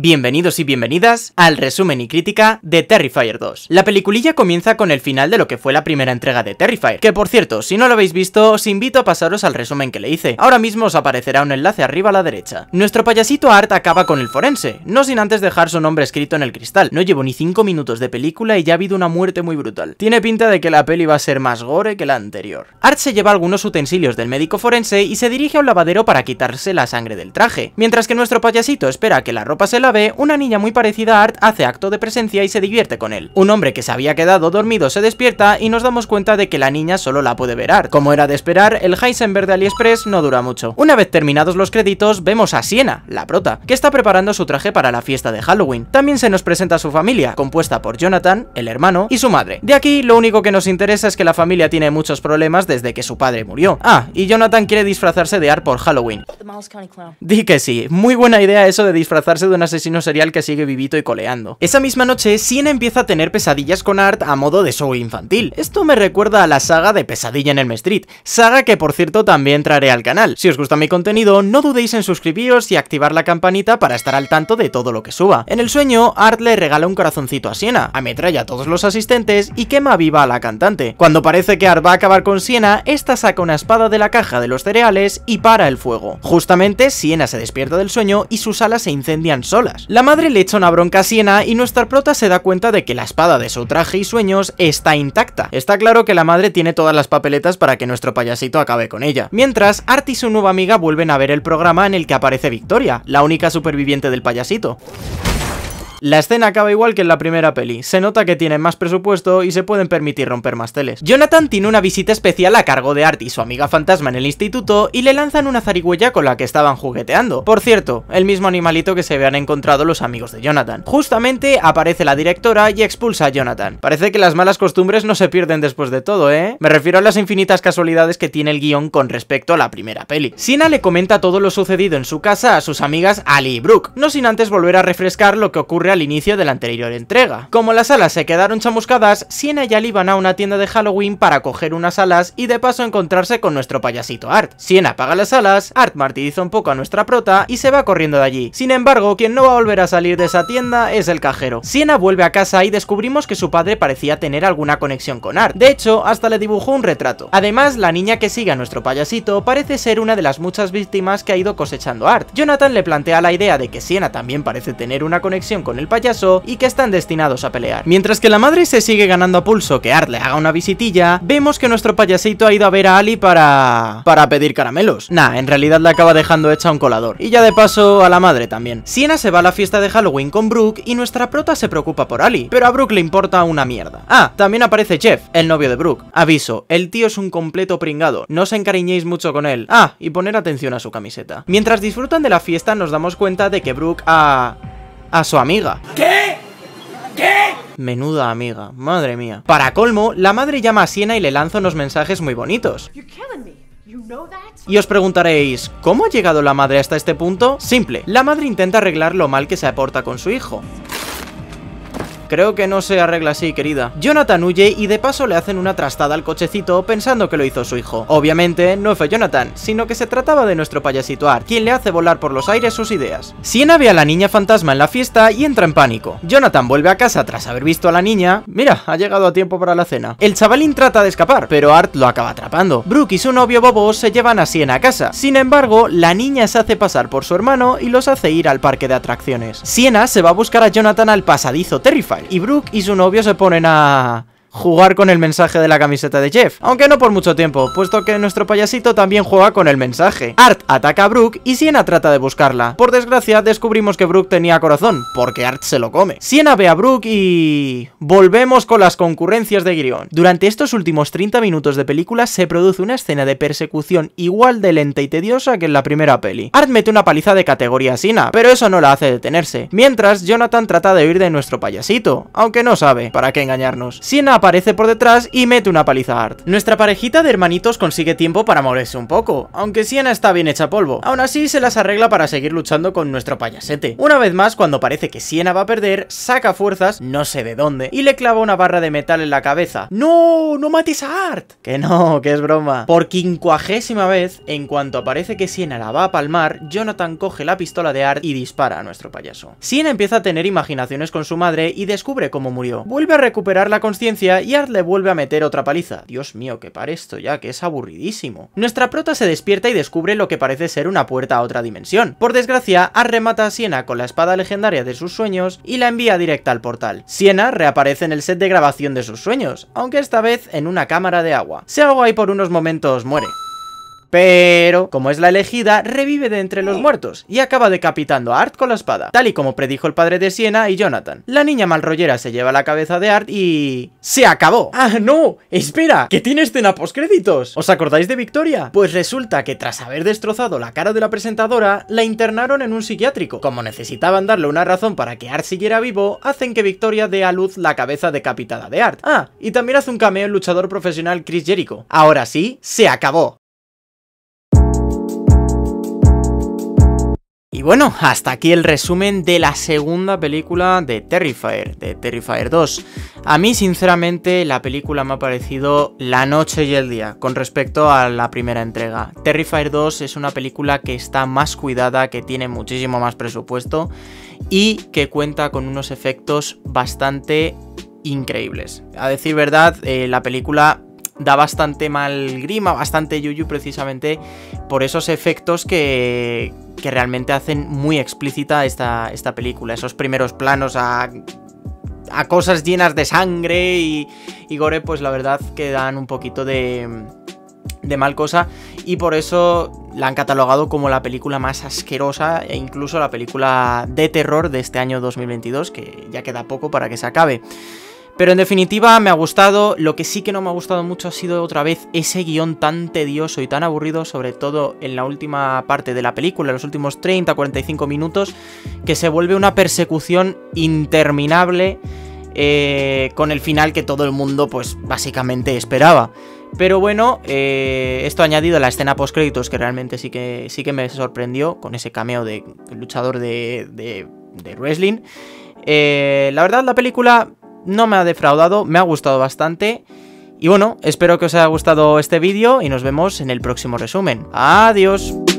Bienvenidos y bienvenidas al resumen y crítica de Terrifier 2. La peliculilla comienza con el final de lo que fue la primera entrega de Terrifier, que por cierto, si no lo habéis visto, os invito a pasaros al resumen que le hice. Ahora mismo os aparecerá un enlace arriba a la derecha. Nuestro payasito Art acaba con el forense, no sin antes dejar su nombre escrito en el cristal. No llevo ni 5 minutos de película y ya ha habido una muerte muy brutal. Tiene pinta de que la peli va a ser más gore que la anterior. Art se lleva algunos utensilios del médico forense y se dirige a un lavadero para quitarse la sangre del traje, mientras que nuestro payasito espera a que la ropa se la ve, una niña muy parecida a Art hace acto de presencia y se divierte con él. Un hombre que se había quedado dormido se despierta y nos damos cuenta de que la niña solo la puede ver Art. Como era de esperar, el Heisenberg de AliExpress no dura mucho. Una vez terminados los créditos, vemos a Siena, la prota, que está preparando su traje para la fiesta de Halloween. También se nos presenta su familia, compuesta por Jonathan, el hermano, y su madre. De aquí, lo único que nos interesa es que la familia tiene muchos problemas desde que su padre murió. Ah, y Jonathan quiere disfrazarse de Art por Halloween. Di que sí, muy buena idea eso de disfrazarse de una sería el que sigue vivito y coleando. Esa misma noche, Siena empieza a tener pesadillas con Art a modo de show infantil. Esto me recuerda a la saga de Pesadilla en el Street, saga que por cierto también traeré al canal. Si os gusta mi contenido, no dudéis en suscribiros y activar la campanita para estar al tanto de todo lo que suba. En el sueño, Art le regala un corazoncito a Siena ametralla a todos los asistentes y quema viva a la cantante. Cuando parece que Art va a acabar con Siena esta saca una espada de la caja de los cereales y para el fuego. Justamente, Siena se despierta del sueño y sus alas se incendian la madre le echa una bronca a Siena y nuestra prota se da cuenta de que la espada de su traje y sueños está intacta. Está claro que la madre tiene todas las papeletas para que nuestro payasito acabe con ella. Mientras, Art y su nueva amiga vuelven a ver el programa en el que aparece Victoria, la única superviviente del payasito. La escena acaba igual que en la primera peli, se nota que tienen más presupuesto y se pueden permitir romper más teles. Jonathan tiene una visita especial a cargo de Art y su amiga fantasma en el instituto y le lanzan una zarigüeya con la que estaban jugueteando. Por cierto, el mismo animalito que se habían encontrado los amigos de Jonathan. Justamente aparece la directora y expulsa a Jonathan. Parece que las malas costumbres no se pierden después de todo, ¿eh? Me refiero a las infinitas casualidades que tiene el guión con respecto a la primera peli. Sina le comenta todo lo sucedido en su casa a sus amigas Ali y Brooke, no sin antes volver a refrescar lo que ocurre al inicio de la anterior entrega. Como las alas se quedaron chamuscadas, Siena y Ali van a una tienda de Halloween para coger unas alas y de paso encontrarse con nuestro payasito Art. Siena apaga las alas, Art martiriza un poco a nuestra prota y se va corriendo de allí. Sin embargo, quien no va a volver a salir de esa tienda es el cajero. Siena vuelve a casa y descubrimos que su padre parecía tener alguna conexión con Art. De hecho, hasta le dibujó un retrato. Además, la niña que sigue a nuestro payasito parece ser una de las muchas víctimas que ha ido cosechando Art. Jonathan le plantea la idea de que Siena también parece tener una conexión con el payaso y que están destinados a pelear. Mientras que la madre se sigue ganando a pulso que Art le haga una visitilla, vemos que nuestro payasito ha ido a ver a Ali para... para pedir caramelos. Nah, en realidad la acaba dejando hecha un colador. Y ya de paso a la madre también. Siena se va a la fiesta de Halloween con Brooke y nuestra prota se preocupa por Ali, pero a Brooke le importa una mierda. Ah, también aparece Jeff, el novio de Brooke. Aviso, el tío es un completo pringado, no os encariñéis mucho con él. Ah, y poner atención a su camiseta. Mientras disfrutan de la fiesta nos damos cuenta de que Brooke ha a su amiga. ¿Qué? ¿Qué? Menuda amiga, madre mía. Para colmo, la madre llama a Siena y le lanza unos mensajes muy bonitos. Y os preguntaréis, ¿cómo ha llegado la madre hasta este punto? Simple, la madre intenta arreglar lo mal que se aporta con su hijo. Creo que no se arregla así, querida. Jonathan huye y de paso le hacen una trastada al cochecito pensando que lo hizo su hijo. Obviamente, no fue Jonathan, sino que se trataba de nuestro payasito Art, quien le hace volar por los aires sus ideas. Siena ve a la niña fantasma en la fiesta y entra en pánico. Jonathan vuelve a casa tras haber visto a la niña. Mira, ha llegado a tiempo para la cena. El chavalín trata de escapar, pero Art lo acaba atrapando. Brooke y su novio Bobo se llevan a Siena a casa. Sin embargo, la niña se hace pasar por su hermano y los hace ir al parque de atracciones. Siena se va a buscar a Jonathan al pasadizo Terrify y Brooke y su novio se ponen a, jugar con el mensaje de la camiseta de Jeff. Aunque no por mucho tiempo, puesto que nuestro payasito también juega con el mensaje. Art ataca a Brooke y Siena trata de buscarla. Por desgracia, descubrimos que Brooke tenía corazón, porque Art se lo come. Siena ve a Brooke y... Volvemos con las concurrencias de Grion. Durante estos últimos 30 minutos de película se produce una escena de persecución igual de lenta y tediosa que en la primera peli. Art mete una paliza de categoría a Siena, pero eso no la hace detenerse. Mientras, Jonathan trata de huir de nuestro payasito, aunque no sabe, para qué engañarnos. Siena aparece por detrás y mete una paliza a Art. Nuestra parejita de hermanitos consigue tiempo para moverse un poco, aunque Siena está bien hecha polvo. Aún así, se las arregla para seguir luchando con nuestro payasete. Una vez más, cuando parece que Siena va a perder, saca fuerzas, no sé de dónde, y le clava una barra de metal en la cabeza. ¡No! ¡No mates a Art! Que no, que es broma. Por quincuagésima vez, en cuanto aparece que Siena la va a palmar, Jonathan coge la pistola de Art y dispara a nuestro payaso. Siena empieza a tener imaginaciones con su madre y descubre cómo murió. Vuelve a recuperar la conciencia y Art le vuelve a meter otra paliza. Dios mío, que pare esto ya, que es aburridísimo. Nuestra prota se despierta y descubre lo que parece ser una puerta a otra dimensión. Por desgracia, Art remata a Siena con la espada legendaria de sus sueños y la envía directa al portal. Siena reaparece en el set de grabación de sus sueños, aunque esta vez en una cámara de agua. Se ahoga y por unos momentos muere. Pero, como es la elegida, revive de entre los muertos y acaba decapitando a Art con la espada, tal y como predijo el padre de Siena y Jonathan. La niña malrollera se lleva la cabeza de Art y... ¡Se acabó! ¡Ah, no! ¡Espera! ¡Que tiene escena este postcréditos! ¿Os acordáis de Victoria? Pues resulta que tras haber destrozado la cara de la presentadora, la internaron en un psiquiátrico. Como necesitaban darle una razón para que Art siguiera vivo, hacen que Victoria dé a luz la cabeza decapitada de Art. Ah, y también hace un cameo el luchador profesional Chris Jericho. Ahora sí, se acabó. Y bueno, hasta aquí el resumen de la segunda película de Terrifier, de Terrifier 2. A mí, sinceramente, la película me ha parecido la noche y el día con respecto a la primera entrega. Terrifier 2 es una película que está más cuidada, que tiene muchísimo más presupuesto y que cuenta con unos efectos bastante increíbles. A decir verdad, eh, la película da bastante mal grima, bastante yuyu precisamente por esos efectos que que realmente hacen muy explícita esta, esta película. Esos primeros planos a, a cosas llenas de sangre y, gore, pues la verdad que dan un poquito de, de mal cosa y por eso la han catalogado como la película más asquerosa e incluso la película de terror de este año 2022, que ya queda poco para que se acabe. Pero en definitiva me ha gustado, lo que sí que no me ha gustado mucho ha sido otra vez ese guión tan tedioso y tan aburrido, sobre todo en la última parte de la película, los últimos 30-45 minutos, que se vuelve una persecución interminable eh, con el final que todo el mundo pues básicamente esperaba. Pero bueno, eh, esto añadido a la escena post créditos que realmente sí que, sí que me sorprendió con ese cameo de luchador de, de, de wrestling. Eh, la verdad, la película no me ha defraudado, me ha gustado bastante. Y bueno, espero que os haya gustado este vídeo y nos vemos en el próximo resumen. Adiós.